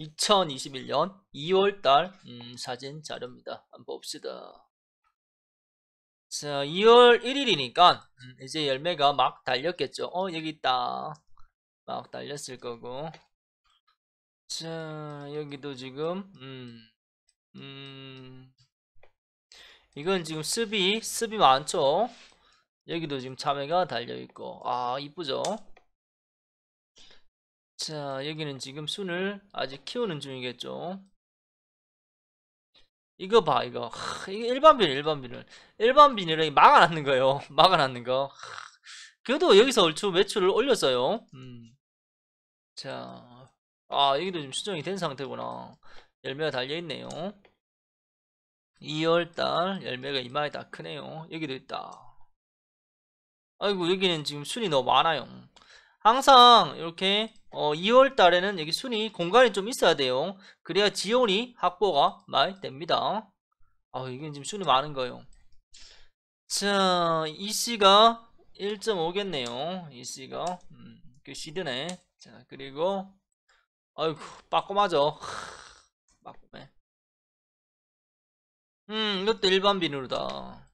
2021년 2월달 음, 사진 자료입니다. 한번 봅시다. 자, 2월 1일이니까 음, 이제 열매가 막 달렸겠죠. 어, 여기 있다. 막 달렸을 거고. 자, 여기도 지금 음, 음, 이건 지금 습이 습이 많죠. 여기도 지금 참외가 달려 있고, 아 이쁘죠. 자 여기는 지금 순을 아직 키우는 중이겠죠 이거 봐 이거 하, 이거 일반 비닐 일반 비닐 일반 비닐을 막아놨는 거예요 막아놨는 거 하, 그래도 여기서 얼추 매출을 올렸어요 음. 자아 여기도 지금 수정이 된 상태구나 열매가 달려있네요 2월달 열매가 이마에 다 크네요 여기도 있다 아이고 여기는 지금 순이 너무 많아요 항상 이렇게 어, 2월 달에는 여기 순위 공간이 좀 있어야 돼요. 그래야 지원이 확보가 많이 됩니다. 아, 이게 지금 순위 많은 거예요. 자, 이 씨가 1.5겠네요. 이 씨가 음, 그 시드네. 자, 그리고 아이고, 빠꼼하죠. 빠꼼해. 음, 이것도 일반 비누다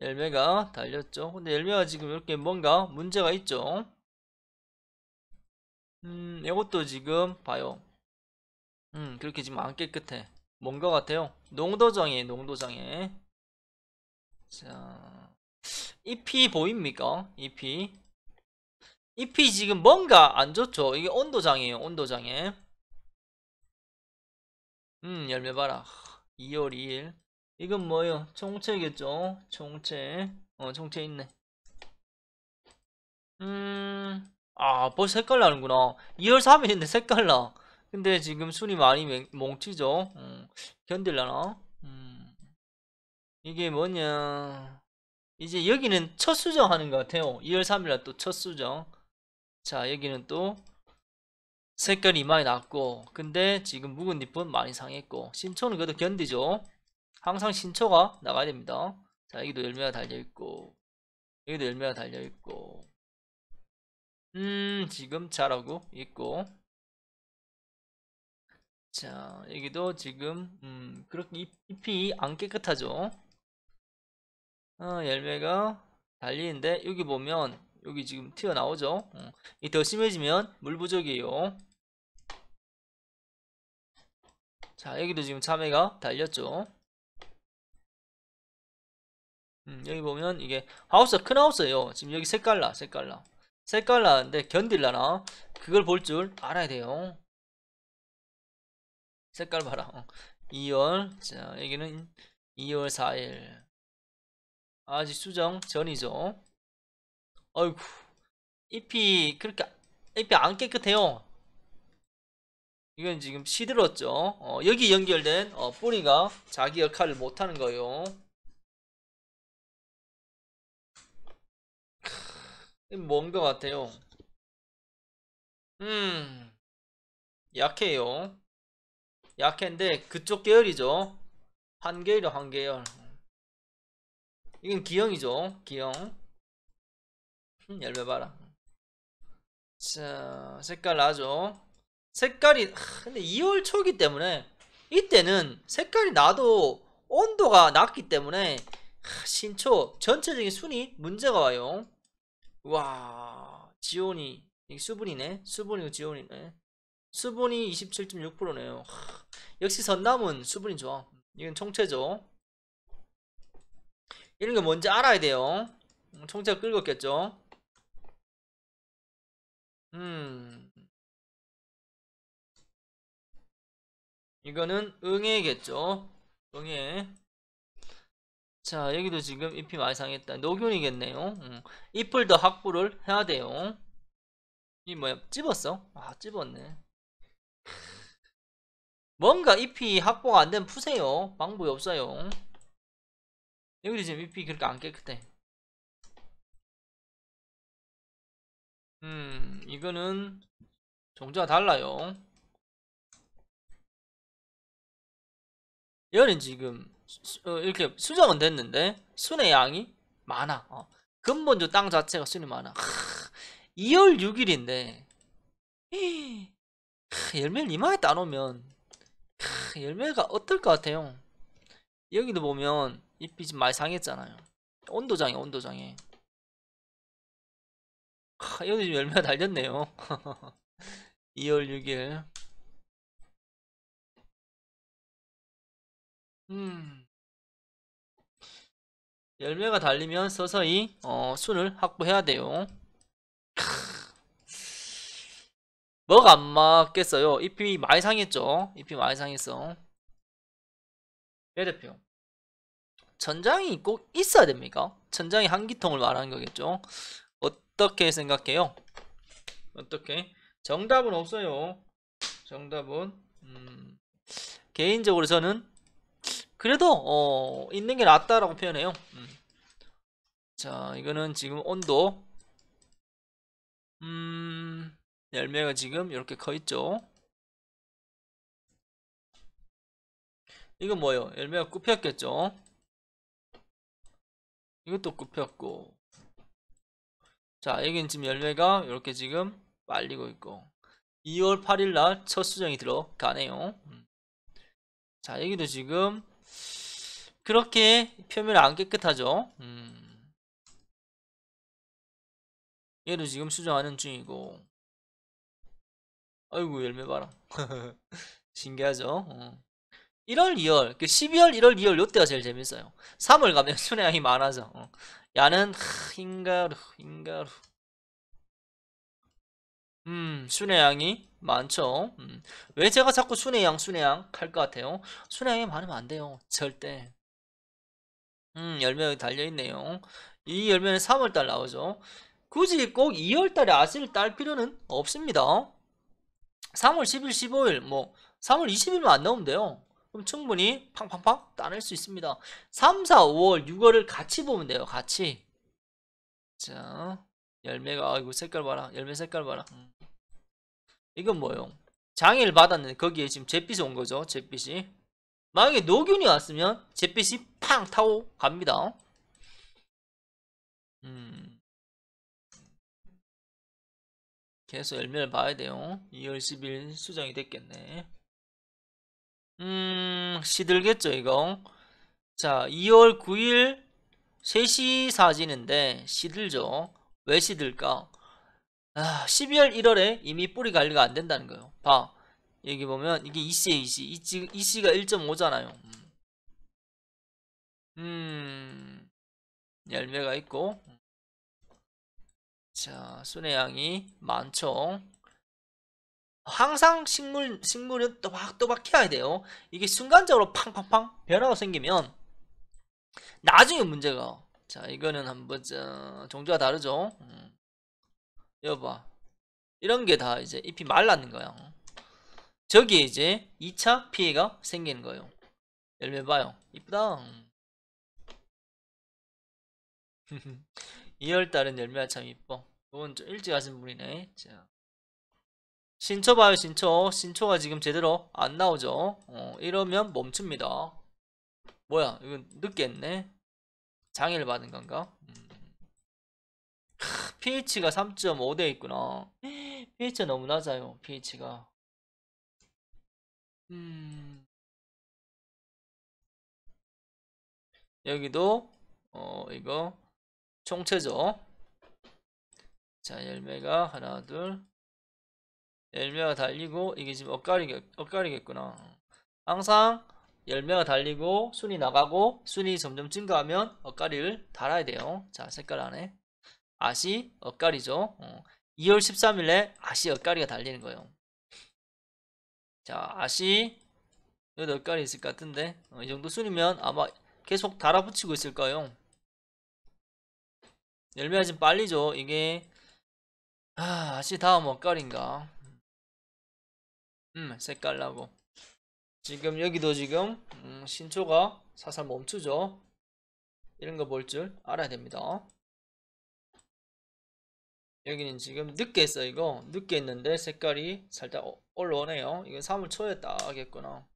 열매가 달렸죠. 근데 열매가 지금 이렇게 뭔가 문제가 있죠. 음, 이것도 지금 봐요. 음, 그렇게 지금 안 깨끗해. 뭔가 같아요. 농도 장애, 농도 장애. 자, 잎이 보입니까? 잎이. 잎이 지금 뭔가 안 좋죠. 이게 온도 장애예요. 온도 장애. 음, 열매 봐라. 2월 2일. 이건 뭐예요? 총체겠죠? 총체. 총체. 어, 총체 있네. 음, 아 벌써 색깔나는구나 2월 3일인데 색깔나 근데 지금 순이 많이 맹, 뭉치죠 음, 견딜라나 음, 이게 뭐냐 이제 여기는 첫 수정 하는 것 같아요 2월 3일날 또 첫 수정 자 여기는 또 색깔이 많이 났고 근데 지금 묵은 잎은 많이 상했고 신초는 그래도 견디죠 항상 신초가 나가야 됩니다 자 여기도 열매가 달려있고 여기도 열매가 달려있고 음 지금 잘하고 있고 자 여기도 지금 음 그렇게 잎, 이안 깨끗하죠 어, 열매가 달리는데 여기 보면 여기 지금 튀어나오죠 음, 어, 이더 심해지면 물 부족이에요 자 여기도 지금 참외가 달렸죠 음, 여기 보면 이게 하우스 아, 큰 하우스예요 지금 여기 색깔나 색깔나 색깔 나는데 견딜라나 그걸 볼 줄 알아야 돼요 색깔 봐라 2월 어. 자 여기는 2월 4일 아직 수정 전이죠 어이구 잎이 그렇게 잎이 안 깨끗해요 이건 지금 시들었죠 어, 여기 연결된 어, 뿌리가 자기 역할을 못하는 거예요 뭔것 같아요 음 약해요 약한데 그쪽 계열이죠 한계열이 한계열 이건 기형이죠 기형 음, 열매 봐라 자 색깔 나죠 색깔이 근데 2월 초기 때문에 이때는 색깔이 나도 온도가 낮기 때문에 신초 전체적인 순위 문제가 와요 와 지온이 이게 수분이네 수분이고 지온이네 수분이 27.6%네요 역시 선남은 수분이 좋아 이건 총체죠 이런 게 뭔지 알아야 돼요 음, 총체가 긁었겠죠 음 이거는 응애겠죠 응애 자 여기도 지금 잎이 많이 상했다 녹균이겠네요 음. 잎을 더 확보를 해야 돼요 이 뭐야 찝었어? 아 찝었네 뭔가 잎이 확보가 안 되면 푸세요 방법이 없어요 여기도 지금 잎이 그렇게 안 깨끗해 음 이거는 종자가 달라요 얘는 지금 수, 어, 이렇게 수정은 됐는데 순의 양이 많아. 어. 근본주 땅 자체가 순이 많아. 하, 2월 6일인데 히, 하, 열매를 이마에 따놓으면 하, 열매가 어떨 것 같아요? 여기도 보면 잎이 좀 많이 상했잖아요. 온도장에 온도장에 여기 지금 열매가 달렸네요. 2월 6일 음. 열매가 달리면 서서히 어, 순을 확보해야 돼요. 뭐가 안 맞겠어요? 잎이 많이 상했죠? 잎이 많이 상했어. 배 예, 대표. 천장이꼭 있어야 됩니까? 천장이 한기통을 말하는 거겠죠? 어떻게 생각해요? 어떻게? 정답은 없어요. 정답은 음, 개인적으로 저는 그래도 어 있는 게 낫다라고 표현해요. 음. 자, 이거는 지금 온도 음, 열매가 지금 이렇게 커 있죠. 이건 뭐예요? 열매가 굽혔겠죠. 이것도 굽혔고 자, 여기는 지금 열매가 이렇게 지금 말리고 있고 2월 8일 날 첫 수정이 들어가네요. 음. 자, 여기도 지금 그렇게 표면이 안 깨끗하죠. 음. 얘를 지금 수정하는 중이고. 아이고 열매 봐라. 신기하죠. 어. 1월, 2월, 12월, 그 1월, 2월 요때가 제일 재밌어요. 3월 가면 순회양이 많아져. 어. 야는 흰가루, 흰가루. 음, 순회양이 많죠. 음. 왜 제가 자꾸 순회양, 순회양 할것 같아요? 순회양이 많으면 안 돼요. 절대. 음, 열매가 달려있네요. 이 열매는 3월달 나오죠. 굳이 꼭 2월달에 아씨를 딸 필요는 없습니다. 3월 10일, 15일, 뭐 3월 20일만 안 나오면 돼요. 그럼 충분히 팡팡팡 따낼 수 있습니다. 3, 4, 5월, 6월을 같이 보면 돼요. 같이. 자, 열매가 아이고 색깔 봐라. 열매 색깔 봐라. 음. 이건 뭐예요? 장애를 받았는데 거기에 지금 잿빛이 온 거죠. 잿빛이. 만약에 노균이 왔으면 잿빛이 팡 타고 갑니다. 음. 계속 열매를 봐야 돼요. 2월 10일 수정이 됐겠네. 음, 시들겠죠, 이거. 자, 2월 9일 3시 사진인데 시들죠. 왜 시들까? 아, 12월 1월에 이미 뿌리 관리가 안 된다는 거예요. 봐. 여기 보면 이게 2C에 2C 2C, 가 1.5잖아요 음 열매가 있고 자 순의 양이 많죠 항상 식물, 식물은 또박또박 해야 돼요 이게 순간적으로 팡팡팡 변화가 생기면 나중에 문제가 자 이거는 한번 자, 종류가 다르죠 음. 여봐 이런 게 다 이제 잎이 말랐는 거야 저기 이제 2차 피해가 생기는 거예요 열매 봐요 이쁘다 2월달은 열매가 참 이뻐 이건 좀 일찍 하신 분이네 자. 신초 봐요 신초 신초가 지금 제대로 안 나오죠 어, 이러면 멈춥니다 뭐야 이건 늦게 했네 장애를 받은 건가 음. pH가 3.5돼 있구나 pH가 너무 낮아요 pH가 음. 여기도 어 이거 총체죠. 자 열매가 하나 둘 열매가 달리고 이게 지금 엇갈리겠, 엇갈리겠구나. 항상 열매가 달리고 순이 나가고 순이 점점 증가하면 엇갈이를 달아야 돼요. 자 색깔 안에 아시 엇갈이죠. 어. 2월 13일에 아시 엇갈이가 달리는 거예요. 자 아시 8 가리 있을 것 같은데 어, 이 정도 수이면 아마 계속 달아붙이고 있을까요? 열매가 지금 빨리죠 이게 아, 아시 다음 옷깔인가 뭐 음 색깔 나고 지금 여기도 지금 음, 신초가 사살 멈추죠 이런 거 볼 줄 알아야 됩니다 여기는 지금 늦게 했어 이거 늦게 했는데 색깔이 살짝 어, 올라오네요 이건 3을 초에 따겠구나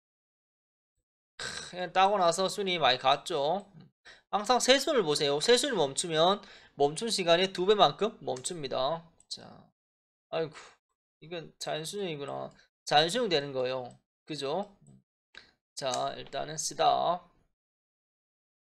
따고 나서 순위 많이 갔죠 항상 세순을 보세요 세순이 멈추면 멈춘 시간이 두 배만큼 멈춥니다 자 아이고 이건 자연순이구나자연순 되는 거예요 그죠 자 일단은 쓰다